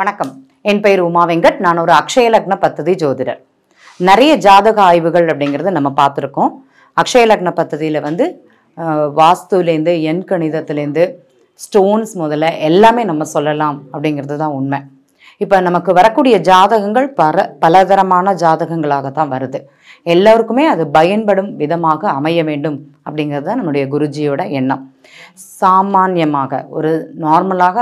வணக்கம் என் பெயர் உமா வெங்கட் நான் ஒரு அக்ஷயலக்ன பத்ததி ஜோதிடர் நிறைய ஜாதக ஆய்வுகள் அப்படிங்கிறத நம்ம பார்த்துருக்கோம் அக்ஷயலக்ன பத்ததியில் வந்து வாஸ்துலேருந்து எண் கணிதத்துலேருந்து ஸ்டோன்ஸ் முதல்ல எல்லாமே நம்ம சொல்லலாம் அப்படிங்கிறது தான் உண்மை இப்போ நமக்கு வரக்கூடிய ஜாதகங்கள் பல பலதரமான ஜாதகங்களாக தான் வருது எல்லோருக்குமே அது பயன்படும் விதமாக அமைய வேண்டும் அப்படிங்கிறது தான் நம்முடைய குருஜியோட எண்ணம் சாமான்யமாக ஒரு நார்மலாக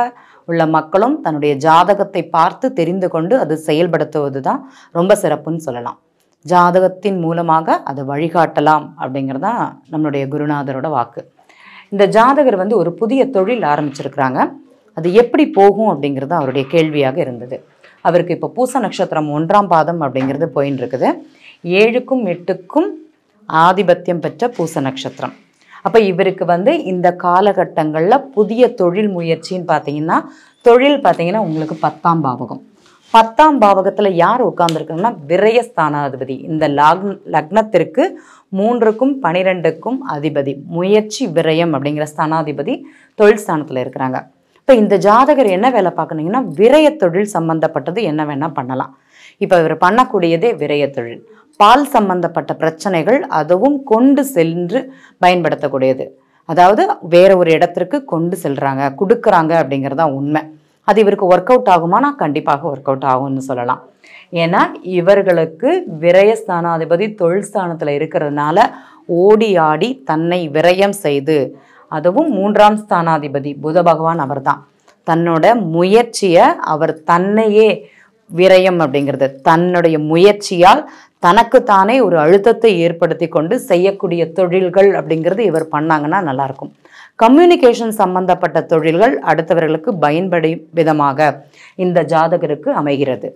உள்ள மக்களும் தன்னுடைய ஜாதகத்தை பார்த்து தெரிந்து கொண்டு அது செயல்படுத்துவது தான் ரொம்ப சிறப்புன்னு சொல்லலாம் ஜாதகத்தின் மூலமாக அதை வழிகாட்டலாம் அப்படிங்கிறது தான் நம்மளுடைய குருநாதரோட வாக்கு இந்த ஜாதகர் வந்து ஒரு புதிய தொழில் ஆரம்பிச்சிருக்கிறாங்க அது எப்படி போகும் அப்படிங்கிறது அவருடைய கேள்வியாக இருந்தது அவருக்கு இப்போ பூச நட்சத்திரம் ஒன்றாம் பாதம் அப்படிங்கிறது போயின்னு இருக்குது ஏழுக்கும் எட்டுக்கும் ஆதிபத்தியம் பெற்ற பூச நட்சத்திரம் அப்போ இவருக்கு வந்து இந்த காலகட்டங்களில் புதிய தொழில் முயற்சின்னு பார்த்தீங்கன்னா தொழில் பார்த்தீங்கன்னா உங்களுக்கு பத்தாம் பாவகம் பத்தாம் பாவகத்தில் யார் உட்காந்துருக்குன்னா விரயஸ்தானாதிபதி இந்த லக் லக்னத்திற்கு மூன்றுக்கும் பனிரெண்டுக்கும் அதிபதி முயற்சி விரயம் அப்படிங்கிற ஸ்தானாதிபதி தொழில் ஸ்தானத்தில் இருக்கிறாங்க இப்போ இந்த ஜாதகர் என்ன வேலை பார்க்கணுங்கன்னா விரய தொழில் சம்மந்தப்பட்டது என்ன வேணால் பண்ணலாம் இப்போ இவர் பண்ணக்கூடியதே விரய தொழில் பால் சம்பந்தப்பட்ட பிரச்சனைகள் அதுவும் கொண்டு சென்று பயன்படுத்தக்கூடியது அதாவது வேற ஒரு இடத்திற்கு கொண்டு செல்கிறாங்க கொடுக்குறாங்க அப்படிங்கிறது தான் உண்மை அது இவருக்கு ஒர்க் அவுட் ஆகுமா நான் கண்டிப்பாக ஒர்க் அவுட் ஆகும்னு சொல்லலாம் ஏன்னா இவர்களுக்கு விரயஸ்தானாதிபதி தொழில் ஸ்தானத்தில் இருக்கிறதுனால ஓடி ஆடி தன்னை விரயம் செய்து அதுவும் மூன்றாம் ஸ்தானாதிபதி புத பகவான் அவர் தான் தன்னோட முயற்சியை அவர் தன்னையே விரயம் அப்படிங்கிறது தன்னுடைய முயற்சியால் தனக்குத்தானே ஒரு அழுத்தத்தை ஏற்படுத்தி கொண்டு செய்யக்கூடிய தொழில்கள் அப்படிங்கிறது இவர் பண்ணாங்கன்னா நல்லாயிருக்கும் கம்யூனிகேஷன் சம்பந்தப்பட்ட தொழில்கள் அடுத்தவர்களுக்கு பயன்படி விதமாக இந்த ஜாதகருக்கு அமைகிறது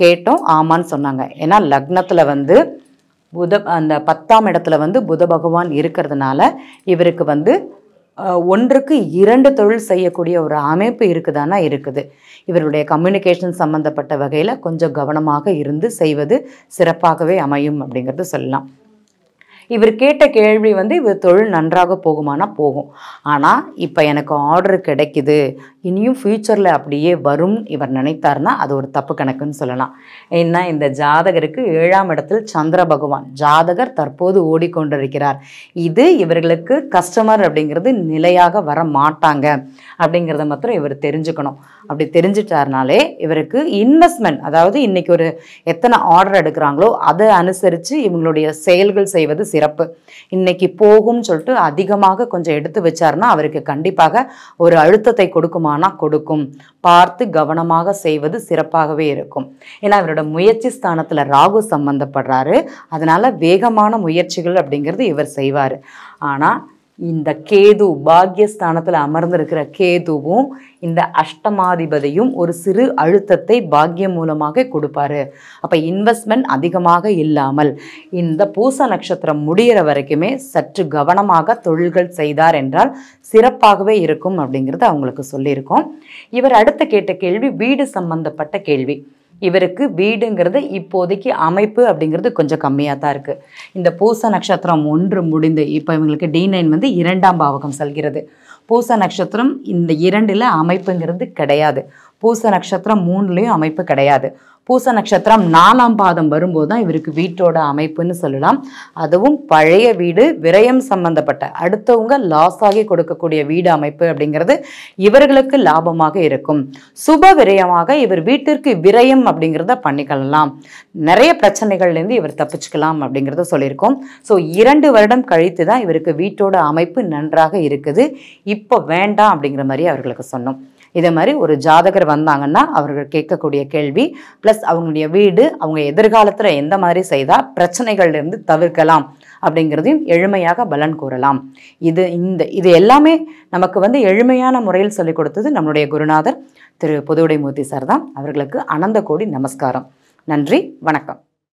கேட்டோம் ஆமான்னு சொன்னாங்க ஏன்னா லக்னத்தில் வந்து புத அந்த பத்தாம் இடத்துல வந்து புத பகவான் இருக்கிறதுனால இவருக்கு வந்து ஒன்றுக்கு இரண்டு தொழில் செய்யக்கூடிய ஒரு அமைப்பு இருக்குதானா இருக்குது இவருடைய கம்யூனிகேஷன் சம்மந்தப்பட்ட வகையில் கொஞ்சம் கவனமாக இருந்து செய்வது சிறப்பாகவே அமையும் அப்படிங்கிறது சொல்லலாம் இவர் கேட்ட கேள்வி வந்து இவர் தொழில் நன்றாக போகுமானா போகும் ஆனால் இப்போ எனக்கு ஆர்டர் கிடைக்குது இனியும் ஃப்யூச்சரில் அப்படியே வரும் இவர் நினைத்தார்னா அது ஒரு தப்பு கணக்குன்னு சொல்லலாம் ஏன்னா இந்த ஜாதகருக்கு ஏழாம் இடத்தில் சந்திர பகவான் ஜாதகர் தற்போது ஓடிக்கொண்டிருக்கிறார் இது இவர்களுக்கு கஸ்டமர் அப்படிங்கிறது நிலையாக வர மாட்டாங்க அப்படிங்கிறத மாத்திரம் இவர் தெரிஞ்சுக்கணும் அப்படி தெரிஞ்சிட்டாருனாலே இவருக்கு இன்வெஸ்ட்மெண்ட் அதாவது இன்றைக்கி ஒரு எத்தனை ஆர்டர் எடுக்கிறாங்களோ அதை அனுசரித்து இவங்களுடைய செயல்கள் செய்வது சிறப்பு இன்னைக்கு போகும்னு சொல்லிட்டு அதிகமாக கொஞ்சம் எடுத்து வச்சாருன்னா அவருக்கு கண்டிப்பாக ஒரு அழுத்தத்தை கொடுக்குமானா கொடுக்கும் பார்த்து கவனமாக செய்வது சிறப்பாகவே இருக்கும் ஏன்னா இவரோட முயற்சி ஸ்தானத்தில் ராகு சம்பந்தப்படுறாரு அதனால வேகமான முயற்சிகள் அப்படிங்கிறது இவர் செய்வார் ஆனால் இந்த கேது பாக்யஸ்தானத்தில் அமர்ந்திருக்கிற கேதுவும் இந்த அஷ்டமாதிபதியும் ஒரு சிறு அழுத்தத்தை பாக்கியம் மூலமாக கொடுப்பாரு அப்போ இன்வெஸ்ட்மெண்ட் அதிகமாக இல்லாமல் இந்த பூச நட்சத்திரம் முடிகிற வரைக்குமே சற்று கவனமாக தொழில்கள் செய்தார் என்றால் சிறப்பாகவே இருக்கும் அப்படிங்கிறது அவங்களுக்கு சொல்லியிருக்கோம் இவர் அடுத்த கேட்ட கேள்வி வீடு சம்பந்தப்பட்ட கேள்வி இவருக்கு வீடுங்கிறது இப்போதைக்கு அமைப்பு அப்படிங்கிறது கொஞ்சம் கம்மியாக தான் இருக்குது இந்த பூச நட்சத்திரம் ஒன்று முடிந்து இப்போ இவங்களுக்கு டி நைன் வந்து இரண்டாம் பாவகம் செல்கிறது பூச நட்சத்திரம் இந்த இரண்டில் அமைப்புங்கிறது கிடையாது பூச நட்சத்திரம் மூணுலேயும் அமைப்பு கிடையாது பூச நட்சத்திரம் நாலாம் பாதம் வரும்போது தான் இவருக்கு வீட்டோட அமைப்புன்னு சொல்லலாம் அதுவும் பழைய வீடு விரயம் சம்பந்தப்பட்ட அடுத்தவங்க லாஸ் ஆகி கொடுக்கக்கூடிய வீடு அமைப்பு அப்படிங்கிறது இவர்களுக்கு லாபமாக இருக்கும் சுப விரயமாக இவர் வீட்டிற்கு விரயம் அப்படிங்கிறத பண்ணிக்கலாம் நிறைய பிரச்சனைகள்லேருந்து இவர் தப்பிச்சுக்கலாம் அப்படிங்கிறத சொல்லியிருக்கோம் ஸோ இரண்டு வருடம் கழித்து தான் இவருக்கு வீட்டோட அமைப்பு நன்றாக இருக்குது இப்போ வேண்டாம் அப்படிங்கிற மாதிரி அவர்களுக்கு சொன்னோம் இதே மாதிரி ஒரு ஜாதகர் வந்தாங்கன்னா அவர்கள் கேட்கக்கூடிய கேள்வி ப்ளஸ் அவங்களுடைய வீடு அவங்க எதிர்காலத்தில் எந்த மாதிரி செய்தால் பிரச்சனைகள்லேருந்து தவிர்க்கலாம் அப்படிங்கிறதையும் எளிமையாக பலன் கூறலாம் இது இந்த இது எல்லாமே நமக்கு வந்து எளிமையான முறையில் சொல்லிக் கொடுத்தது நம்மளுடைய குருநாதர் திரு புதுவுடைமூர்த்தி சார் தான் அவர்களுக்கு அனந்த கோடி நமஸ்காரம் நன்றி வணக்கம்